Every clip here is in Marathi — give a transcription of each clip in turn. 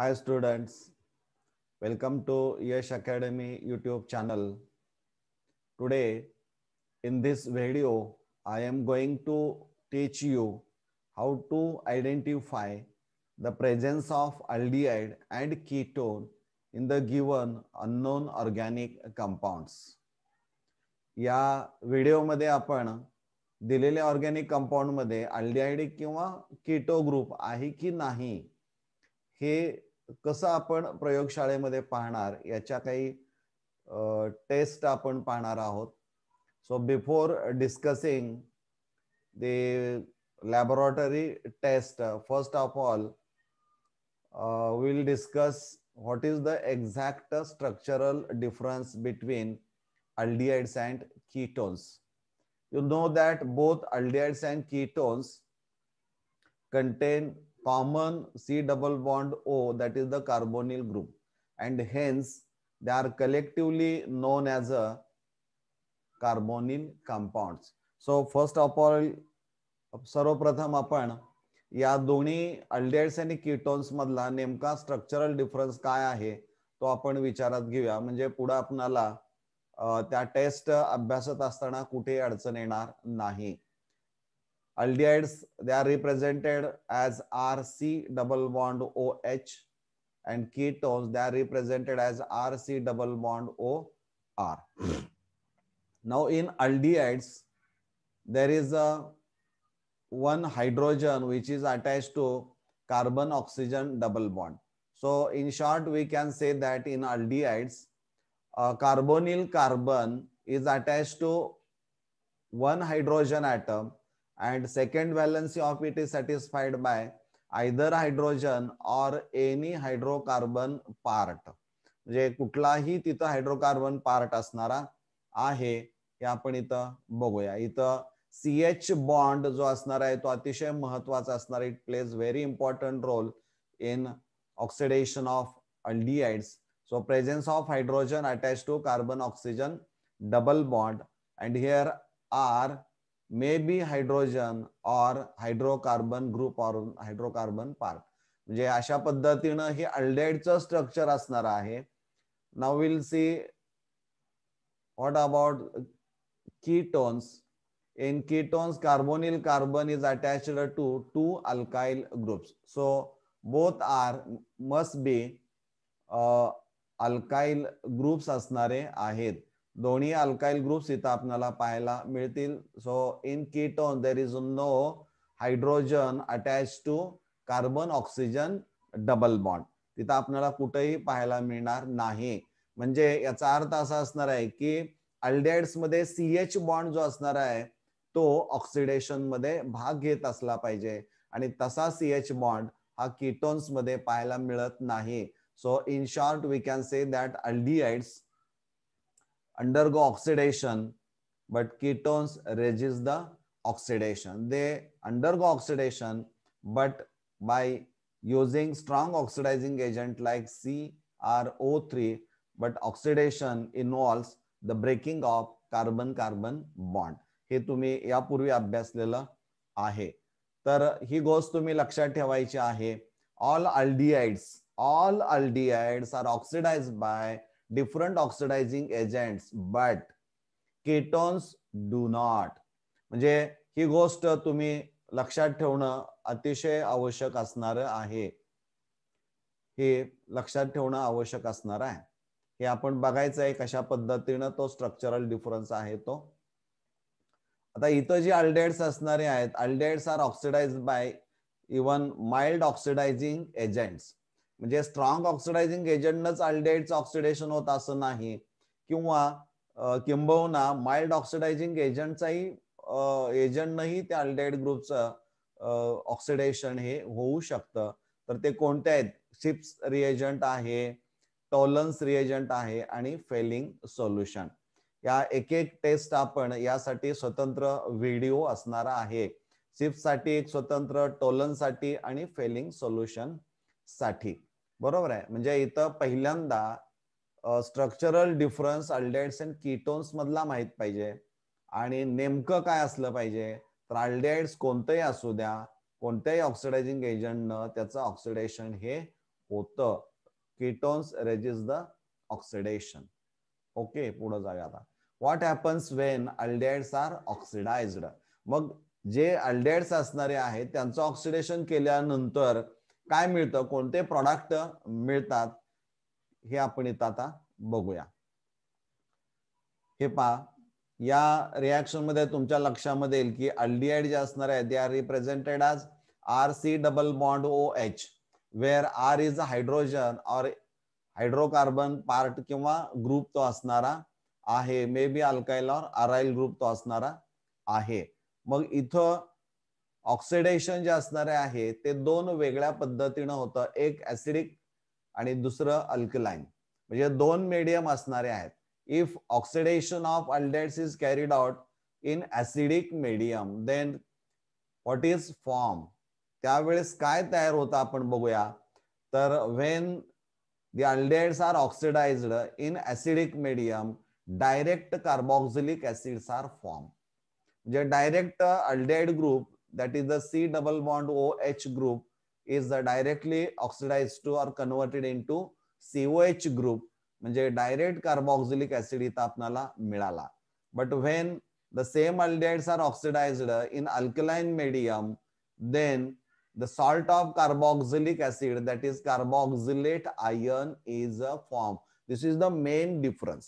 Hi students, welcome to Yash Academy YouTube channel. Today in this video, I am going to teach you how to identify the presence of aldehyde and ketone in the given unknown organic compounds. या व्हिडिओमध्ये आपण दिलेल्या ऑर्गॅनिक कंपाऊंडमध्ये aldehyde किंवा किटो ग्रुप आहे की नाही हे कसं आपण प्रयोगशाळेमध्ये पाहणार याच्या काही टेस्ट आपण पाहणार आहोत so before discussing laboratory test first of all will discuss what is the exact structural difference between aldehydes and ketones you know that both aldehydes and ketones contain common C double bond O, that is the carbonyl group. And hence, they are collectively known as a carbonyl compounds. So first of all, सर्वप्रथम आपण या दोन्ही अल्डेड्स आणि किटोन्स मधला नेमका स्ट्रक्चरल डिफरन्स काय आहे तो आपण विचारात घेऊया म्हणजे पुढे आपणाला त्या टेस्ट अभ्यासत असताना कुठे अडचण येणार नाही Aldehydes, they are represented as RC double bond OH and ketones, they are represented as RC double bond OR. now in aldehydes, there is a one hydrogen which is attached to carbon oxygen double bond. So in short, we can say that in aldehydes, a carbonyl carbon is attached to one hydrogen atom and second valency of it is satisfied by either hydrogen or any hydrocarbon part म्हणजे कुठलाही तिथं हायड्रोकार्बन पार्ट असणारा आहे हे आपण इथं बघूया इथं सी एच बॉन्ड जो असणार आहे तो अतिशय महत्वाचा असणार it plays very important role in oxidation of aldehydes so presence of hydrogen attach to carbon oxygen double bond and here R may be hydrogen or hydrocarbon group or hydrocarbon part म्हणजे अशा पद्धतीनं हे अल्डेडचं स्ट्रक्चर असणार आहे now will see what about ketones in ketones carbonyl carbon is attached to two alkyl groups so both R must be alkyl groups असणारे आहेत दोन्ही अल्काइल ग्रुप्स इथं आपल्याला पाहायला मिळतील so in ketone there is no hydrogen attach to carbon oxygen double bond तिथं आपल्याला कुठेही पाहायला मिळणार नाही म्हणजे याचा अर्थ असा असणार आहे की अल्डेड्स मध्ये सीएच बॉन्ड जो असणार आहे तो ऑक्सिडेशन मध्ये भाग घेत असला पाहिजे आणि तसा सीएच बॉन्ड हा किटोन्स मध्ये पाहायला मिळत नाही so in short we can say that aldehydes undergo oxidation, but ketones resist the oxidation. They undergo oxidation, but by using strong oxidizing agent like CrO3, but oxidation involves the breaking of carbon-carbon bond. हे तुम्ही यापूर्वी अभ्यासलेलं आहे तर ही गोष्ट तुम्ही लक्षात ठेवायची आहे all aldehydes all aldehydes are oxidise by different oxidising agents but ketones do not म्हणजे ही गोष्ट तुम्ही लक्षात ठेवणं अतिशय आवश्यक असणार आहे हे लक्षात ठेवणं आवश्यक असणार आहे हे आपण बघायचं आहे कशा पद्धतीनं तो स्ट्रक्चरल डिफरन्स आहे तो आता इथं जी अल्डेट्स असणारे आहेत aldehydes are oxidise by even mild oxidising agents म्हणजे स्ट्रॉंग ऑक्सिडायझिंग एजंटनच अल्डेटचं ऑक्सिडेशन होत असं नाही किंवा किंबहुना माइल्ड ऑक्सिडायझिंग एजंटचाही एजंटनंही त्या अल्डेट ग्रुपचं ऑक्सिडेशन हे होऊ शकतं तर ते कोणते आहेत सिप्स रिएजंट आहे टॉलन्स रिएजंट आहे आणि फेलिंग सोल्युशन या एक एक टेस्ट आपण यासाठी स्वतंत्र व्हिडिओ असणारा आहे सिप्ससाठी एक स्वतंत्र टोलनसाठी आणि फेलिंग सोल्युशन साठी बरोबर आहे म्हणजे इथं पहिल्यांदा structural difference aldehydes and ketones मधला माहित पाहिजे आणि नेमकं काय असलं पाहिजे तर अल्डेट्स कोणतंही असू द्या कोणत्याही ऑक्सिडायझिंग एजंटनं त्याचं ऑक्सिडेशन हे होतं ketones resist the oxidation okay पुढे जाऊया आता what happens when aldehydes are oxidised मग जे अल्डेट्स असणारे आहेत त्यांचं ऑक्सिडेशन केल्यानंतर काय मिळतं कोणते प्रॉडक्ट मिळतात हे आपण इथं आता बघूया हे पहा या रिॲक्शन मध्ये तुमच्या लक्षामध्ये येईल की अल्डीआयड जे असणार आहे they are represented as R C double bond O H where R is a hydrogen or hydrocarbon part किंवा ग्रुप तो असणारा आहे may be alkyl or aryl group तो असणारा आहे मग इथं ऑक्सिडेशन जे असणारे आहे ते दोन वेगळ्या पद्धतीनं होतं एक ऍसिडिक आणि दुसरं अल्कलाईन म्हणजे दोन मीडियम असणारे आहेत if oxidation of aldehydes is carried out in acidic medium then what is form त्यावेळेस काय तयार होतं आपण बघूया तर when the aldehydes are oxidised in acidic medium direct carboxylic acids are form म्हणजे direct aldehyde group that is the C double bond OH group is directly oxidized to or converted into COH group म्हणजे डायरेक्ट कार्बोक्झिलिक ऍसिड इथं आपल्याला मिळाला but when the same aldehydes are oxidised in alkaline medium then the salt of carboxylic acid that is carboxylate ion is a form this is the main difference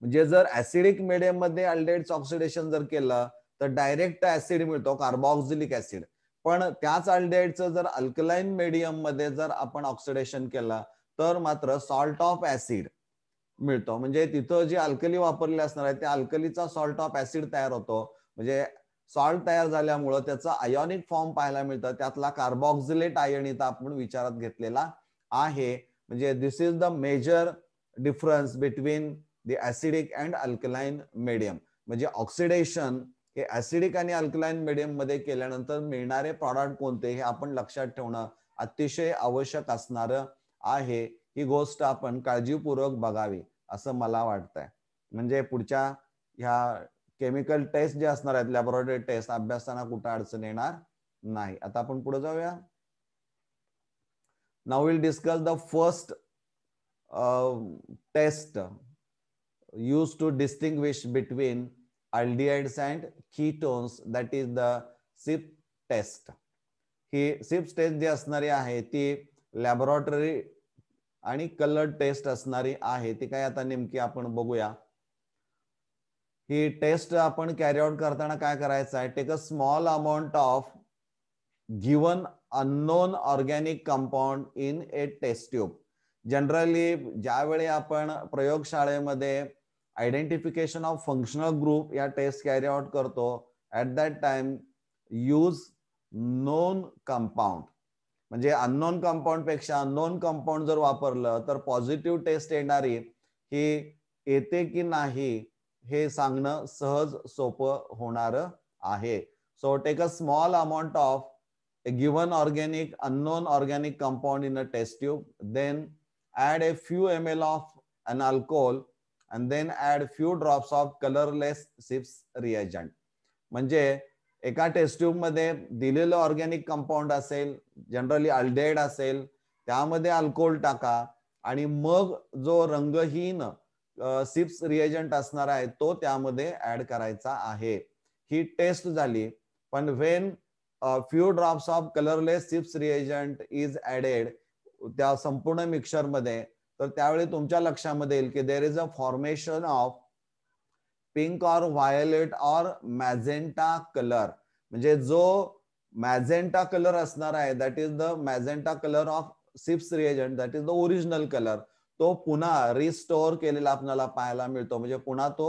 म्हणजे जर ऍसिडिक मीडियम मध्ये अल्डेट्स ऑक्सिडेशन जर केलं तर डायरेक्ट ऍसिड मिळतो कार्बोक्झिलिक ऍसिड पण त्याच अल्डेटचं जर अल्कलाईन मीडियम मध्ये जर आपण ऑक्सिडेशन केला तर मात्र सॉल्ट ऑफ ऍसिड मिळतो म्हणजे तिथं जी अल्कली वापरली असणार आहे त्या अल्कलीचा सॉल्ट ऑफ ऍसिड तयार होतो म्हणजे सॉल्ट तयार झाल्यामुळं त्याचा आयोनिक फॉर्म पाहायला मिळतं त्यातला कार्बोक्झिलेट आयन इथं आपण विचारात घेतलेला आहे म्हणजे this is the major difference between the acidic and alkaline medium म्हणजे ऑक्सिडेशन हे ऍसिडिक आणि अल्कलाईन मीडियम मध्ये केल्यानंतर मिळणारे प्रॉडक्ट कोणते हे आपण लक्षात ठेवणं अतिशय आवश्यक असणार आहे ही गोष्ट आपण काळजीपूर्वक बघावी असं मला वाटतंय म्हणजे पुढच्या ह्या केमिकल टेस्ट जे असणार आहेत लॅबोरेटरी टेस्ट अभ्यासताना कुठं अडचण येणार नाही आता आपण पुढे जाऊया now will discuss the first test use to distinguish between aldehydes and ketones that is the SIP test ही सिप टेस्ट जी असणारी आहे ती लॅबोरेटरी आणि कलर टेस्ट असणारी आहे ती काय आता नेमकी आपण बघूया ही टेस्ट आपण कॅरी आउट करताना काय करायचं आहे take a small amount of given unknown organic compound in a test tube generally ज्यावेळी आपण प्रयोगशाळेमध्ये आयडेंटिफिकेशन ऑफ फंक्शनल ग्रुप या टेस्ट कॅरी आउट करतो at that time use known compound म्हणजे अननोन पेक्षा अननोन कंपाऊंड जर वापरलं तर पॉझिटिव्ह टेस्ट येणारी ही येते की नाही हे सांगणं सहज सोपं होणार आहे so take a small amount of given organic unknown organic compound in a test tube then add a few M L of an alcohol and then add few drops of colorless sips reagent. म्हणजे एका टेस्ट ट्यूब मध्ये दिलेलं ऑर्गॅनिक कंपाऊंड असेल जनरली अल्डेड असेल त्यामध्ये अल्कोहोल टाका आणि मग जो रंगहीन सिप्स रिएजंट असणार आहे तो त्यामध्ये ऍड करायचा आहे ही टेस्ट झाली पण when few drops of colourless Schiff's reagent is added त्या संपूर्ण मिक्सरमध्ये तर त्यावेळी तुमच्या लक्षामध्ये येईल की there is a formation of pink or violet or magenta colour म्हणजे जो मॅझेंटा कलर असणार आहे that is the magenta colour of Schiff's reagent that is the original colour तो पुन्हा रिस्टोअर केलेला आपल्याला पाहायला मिळतो म्हणजे पुन्हा तो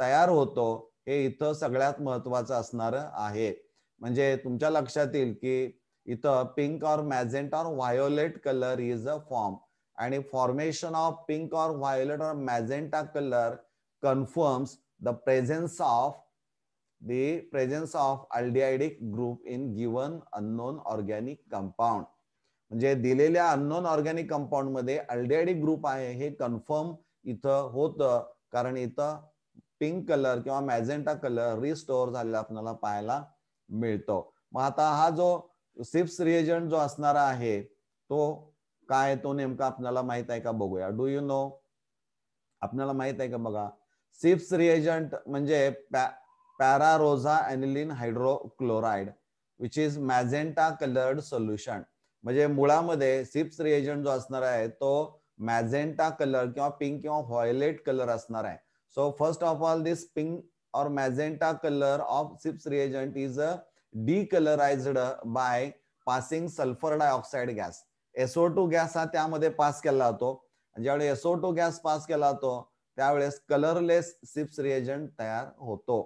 तयार होतो हे इथं सगळ्यात महत्वाचं असणार आहे म्हणजे तुमच्या लक्षात येईल की इथं pink or magenta or violet colour is a form आणि formation of pink or violet or magenta colour confirms the presence of the presence of aldehydic group in given unknown organic compound म्हणजे दिलेल्या अननोन ऑर्गॅनिक कंपाऊंड मध्ये अल्डिहायडिक ग्रुप आहे हे कन्फर्म इथं होतं कारण इथं पिंक कलर किंवा मॅजेंटा कलर रिस्टोअर झालेला आपल्याला पाहायला मिळतो मग आता हा जो सिप्स रिएजंट जो असणारा आहे तो काय तो नेमका आपल्याला माहित आहे का बघूया डू यू नो आपल्याला माहित आहे का बघा सिप्स रिएजंट म्हणजे pararosaniline hydrochloride which is magenta coloured solution म्हणजे मुळामध्ये सिप्स रिएजंट जो असणार आहे तो मॅझेंटा कलर किंवा पिंक किंवा व्हायलेट कलर असणार आहे so first of all this pink or magenta colour of Schiff's reagent is decolourised by passing sulphur dioxide gas SO two gas हा त्यामध्ये पास केला जातो ज्यावेळी एसओ टू गॅस पास केला जातो त्यावेळेस कलरलेस सिप्स रिएजंट तयार होतो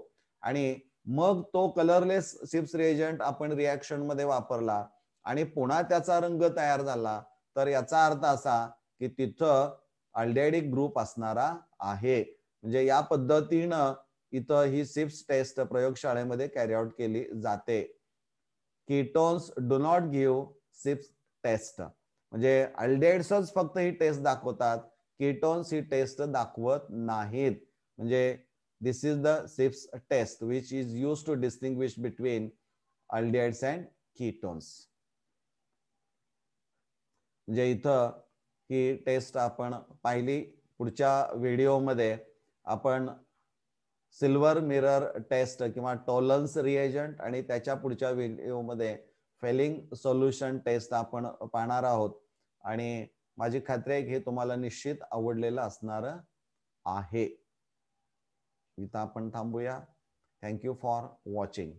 आणि मग तो कलरलेस सिप्स रिएजंट आपण रिॲक्शन मध्ये वापरला आणि पुन्हा त्याचा रंग तयार झाला तर याचा अर्थ असा की तिथं अल्डेडिक ग्रुप असणारा आहे म्हणजे या पद्धतीनं इथं ही सिप्स टेस्ट प्रयोगशाळेमध्ये कॅरी आउट केली जाते ketones do not give Schiff's test म्हणजे अल्डेड्सच फक्त ही टेस्ट दाखवतात किटोन्स ही टेस्ट दाखवत नाहीत म्हणजे this is the Schiff's test which is use to distinguish between aldehydes and ketones म्हणजे इथं ही टेस्ट आपण पाहिली पुढच्या व्हिडिओमध्ये आपण सिल्वर मिरर टेस्ट किंवा टॉलन्स रिएजंट आणि त्याच्या पुढच्या व्हिडिओमध्ये फेलिंग सोल्युशन टेस्ट आपण पाहणार आहोत आणि माझी खात्री आहे की तुम्हाला निश्चित आवडलेलं असणार आहे इथं आपण थांबूया थँक्यू फॉर वॉचिंग